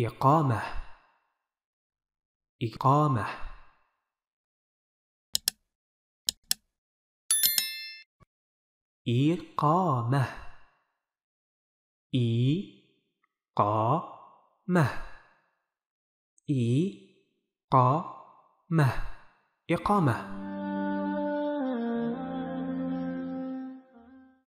إقامة إقامة إقامة إقامة إقامة إقامة